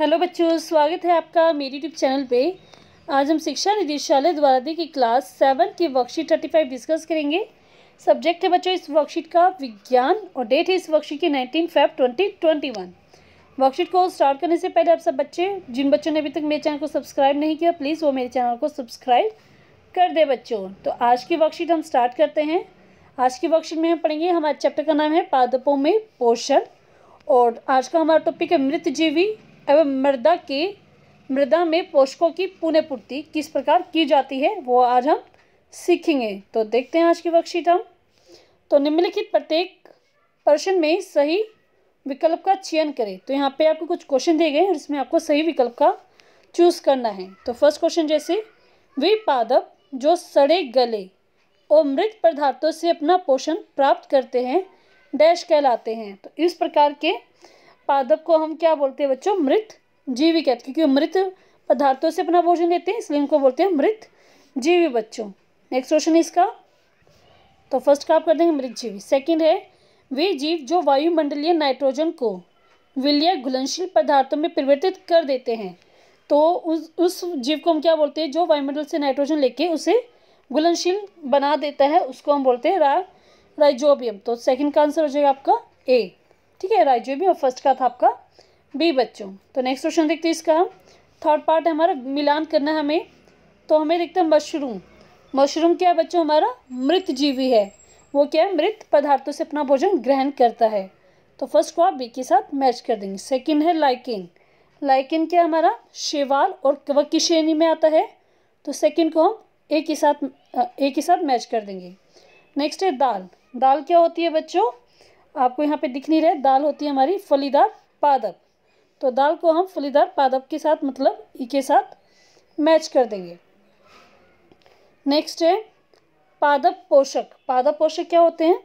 hello बच्चों स्वागत है आपका मेरे यूट्यूब चैनल पे आज हम शिक्षा निदेशालय द्वारा दी की क्लास सेवन की वर्कशीट थर्टी फाइव डिस्कस करेंगे सब्जेक्ट है बच्चों इस वर्कशीट का विज्ञान और डेट है इस वर्कशीट की nineteen five twenty twenty one worksheet को स्टार्ट करने से पहले आप सब बच्चे जिन बच्चों ने अभी तक मेरे चैनल को सब्सक्राइब नहीं किया प्लीज़ वो मेरे चैनल को सब्सक्राइब कर दे बच्चों तो आज की वर्कशीट हम स्टार्ट करते हैं आज की वर्कशीट में हम पढ़ेंगे हमारे चैप्टर का नाम है पादपों में पोषण और आज का हमारा टॉपिक है जीवी एवं मृदा के मृदा में पोषकों की पुनः पूर्ति किस प्रकार की जाती है वो आज हम सीखेंगे तो देखते हैं आज की वर्कशीट हम तो निम्नलिखित प्रत्येक प्रश्न में सही विकल्प का चयन करें तो यहाँ पे आपको कुछ क्वेश्चन दिए गए हैं जिसमें आपको सही विकल्प का चूज़ करना है तो फर्स्ट क्वेश्चन जैसे वे पादप जो सड़े गले और मृत पदार्थों से अपना पोषण प्राप्त करते हैं डैश कहलाते हैं तो इस प्रकार के पादप को हम क्या बोलते हैं बच्चों मृत जीवी कहते हैं क्योंकि मृत पदार्थों से अपना भोजन लेते हैं इसलिए उनको बोलते हैं मृत जीवी बच्चों नेक्स्ट क्वेश्चन है इसका तो फर्स्ट का आप कर देंगे मृत जीवी सेकेंड है वे जीव जो वायुमंडलीय नाइट्रोजन को विलय घुलनशील पदार्थों में परिवर्तित कर देते हैं तो उस उस जीव को हम क्या बोलते हैं जो वायुमंडल से नाइट्रोजन लेके उसे घुलनशील बना देता है उसको हम बोलते हैं रा राइजोबियम तो सेकंड का आंसर हो जाएगा आपका ए ठीक है राज्य भी और फर्स्ट का था आपका बी बच्चों तो नेक्स्ट क्वेश्चन देखते हैं इसका थर्ड पार्ट है हमारा मिलान करना है हमें तो हमें देखते हैं मशरूम मशरूम क्या है बच्चों हमारा मृत जीवी है वो क्या है मृत पदार्थों से अपना भोजन ग्रहण करता है तो फर्स्ट को आप बी के साथ मैच कर देंगे सेकंड है लाइकिन लाइकिन क्या हमारा शेवाल और कवक की श्रेणी में आता है तो सेकंड को हम ए के साथ ए के साथ मैच कर देंगे नेक्स्ट है दाल दाल क्या होती है बच्चों आपको यहाँ पे दिख नहीं रहे दाल होती है हमारी फलीदार पादप तो दाल को हम फलीदार पादप के साथ मतलब ई के साथ मैच कर देंगे नेक्स्ट है पादप पोषक पादप पोषक क्या होते हैं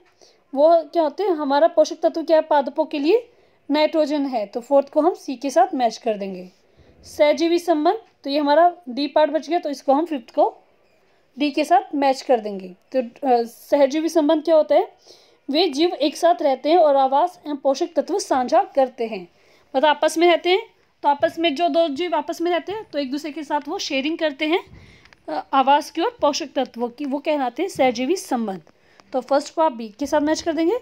वो क्या होते हैं हमारा पोषक तत्व क्या है पादपों के लिए नाइट्रोजन है तो फोर्थ को हम सी के साथ मैच कर देंगे सहजीवी संबंध तो ये हमारा डी पार्ट बच गया तो इसको हम फिफ्थ को डी के साथ मैच कर देंगे तो सहजीवी संबंध क्या होता है वे जीव एक साथ रहते हैं और आवास एवं पोषक तत्व साझा करते हैं मतलब आपस में रहते हैं तो आपस में जो दो जीव आपस में रहते हैं तो एक दूसरे के साथ वो शेयरिंग करते हैं आवास की और पोषक तत्वों की वो कहलाते हैं सहजीवी संबंध तो फर्स्ट को आप बी के साथ मैच कर देंगे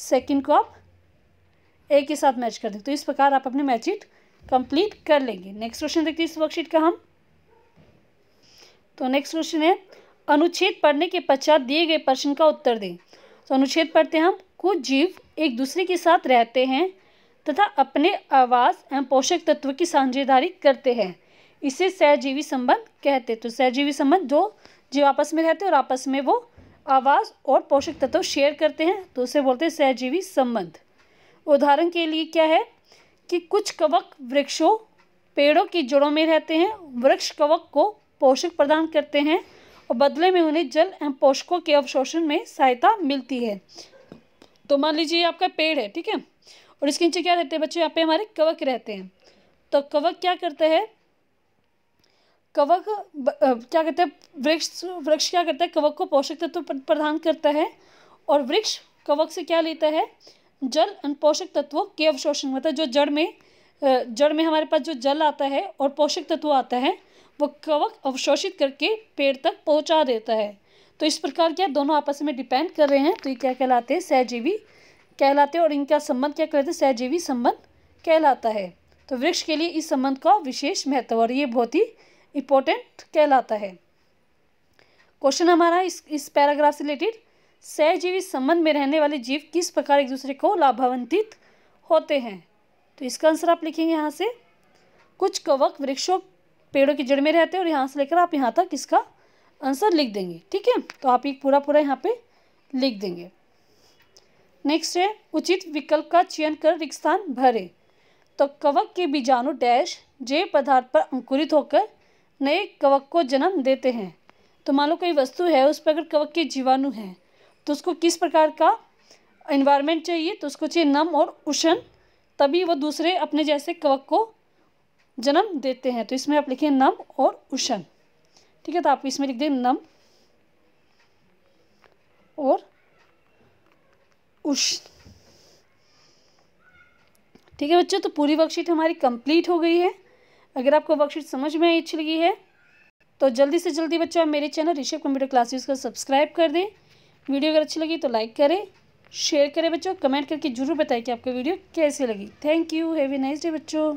सेकंड को आप ए के साथ मैच कर देंगे तो इस प्रकार आप अपने मैचशीट कंप्लीट कर लेंगे नेक्स्ट क्वेश्चन देखते हैं इस वर्कशीट का हम तो नेक्स्ट क्वेश्चन है अनुच्छेद पढ़ने के पश्चात दिए गए प्रश्न का उत्तर दें तो अनुच्छेद पढ़ते हैं हम कुछ जीव एक दूसरे के साथ रहते हैं तथा अपने आवास एवं पोषक तत्व की साझेदारी करते हैं इसे सहजीवी संबंध कहते हैं तो सहजीवी संबंध दो जीव आपस में रहते हैं और आपस में वो आवास और पोषक तत्व शेयर करते हैं तो उसे बोलते हैं सहजीवी संबंध उदाहरण के लिए क्या है कि कुछ कवक वृक्षों पेड़ों की जड़ों में रहते हैं वृक्ष कवक को पोषक प्रदान करते हैं और बदले में उन्हें जल एवं पोषकों के अवशोषण में सहायता मिलती है तो मान लीजिए ये आपका पेड़ है ठीक है और इसके नीचे क्या रहते हैं बच्चे यहाँ पे हमारे कवक रहते हैं तो कवक क्या करते हैं कवक क्या करते हैं वृक्ष वृक्ष क्या करता है कवक को पोषक तत्व प्रदान करता है और वृक्ष कवक से क्या लेता है जल पोषक तत्वों के अवशोषण मतलब जो जड़ में जड़ में हमारे पास जो जल आता है और पोषक तत्व आता है वो कवक अवशोषित करके पेड़ तक पहुंचा देता है तो इस प्रकार क्या दोनों आपस में डिपेंड कर रहे हैं तो ये क्या कहलाते हैं सहजीवी कहलाते हैं और इनका संबंध क्या कहलाते हैं सहजीवी संबंध कहलाता है तो वृक्ष के लिए इस संबंध का विशेष महत्व और ये बहुत ही इम्पोर्टेंट कहलाता है क्वेश्चन हमारा इस इस पैराग्राफ से रिलेटेड सहजीवी संबंध में रहने वाले जीव किस प्रकार एक दूसरे को लाभान्वित होते हैं तो इसका आंसर आप लिखेंगे यहाँ से कुछ कवक वृक्षों पेड़ों की जड़ में रहते हैं और यहाँ से लेकर आप यहाँ तक इसका आंसर लिख देंगे ठीक है तो आप एक पूरा पूरा यहाँ पे लिख देंगे नेक्स्ट है उचित विकल्प का चयन कर रिक्त स्थान भरे तो कवक के बीजाणु डैश जैव पदार्थ पर अंकुरित होकर नए कवक को जन्म देते हैं तो मान लो कोई वस्तु है उस पर अगर कवक के जीवाणु हैं तो उसको किस प्रकार का इन्वायरमेंट चाहिए तो उसको चाहिए नम और उष्ण तभी वो दूसरे अपने जैसे कवक को जन्म देते हैं तो इसमें आप लिखें नम और उषण ठीक है तो आप इसमें लिख दें नम और उष्ण ठीक है बच्चों तो पूरी वर्कशीट हमारी कंप्लीट हो गई है अगर आपको वर्कशीट समझ में अच्छी लगी है तो जल्दी से जल्दी बच्चों आप मेरे चैनल ऋषभ कंप्यूटर क्लासेस को सब्सक्राइब कर दें वीडियो अगर अच्छी लगी तो लाइक करें शेयर करें बच्चों कमेंट करके जरूर बताएं कि आपको वीडियो कैसी लगी thank you have a nice day बच्चों